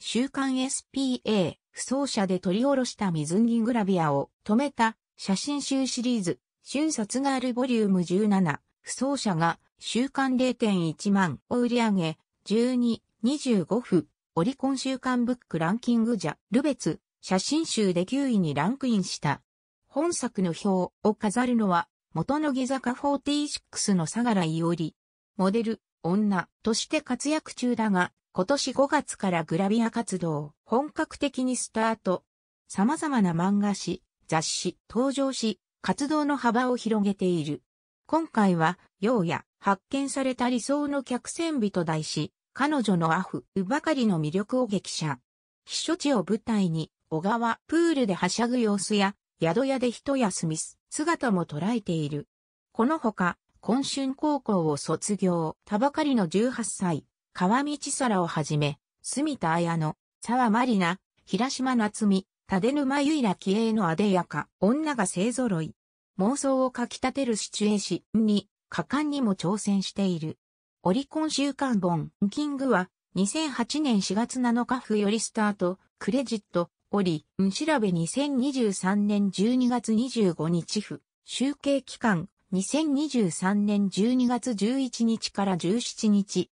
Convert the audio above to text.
週刊 SPA、不走者で取り下ろした水着グラビアを止めた写真集シリーズ、瞬殺ガールボリューム17、不走者が週刊0.1万を売り上げ、12、25分、オリコン週刊ブックランキングじゃ、ルベツ、写真集で9位にランクインした。本作の表を飾るのは、元のギザカ46の相良伊織。モデル、女として活躍中だが、今年5月からグラビア活動、本格的にスタート。様々な漫画誌、雑誌、登場し、活動の幅を広げている。今回は、ようや、発見された理想の客船美と題し、彼女のアフ、うばかりの魅力を激写。避暑地を舞台に、小川、プールではしゃぐ様子や、宿屋で一休みす、姿も捉えている。このほか、今春高校を卒業、たばかりの18歳、川道皿をはじめ、住田綾野、沢まりな、平島夏美、立沼ゆいら気鋭のあでやか、女が勢揃い。妄想をかき立てるシチュエーションに、果敢にも挑戦している。オリコン週刊本、キングは、2008年4月7日付よりスタート、クレジット、オリ、調べ2023年12月25日付、集計期間、2023年12月11日から17日、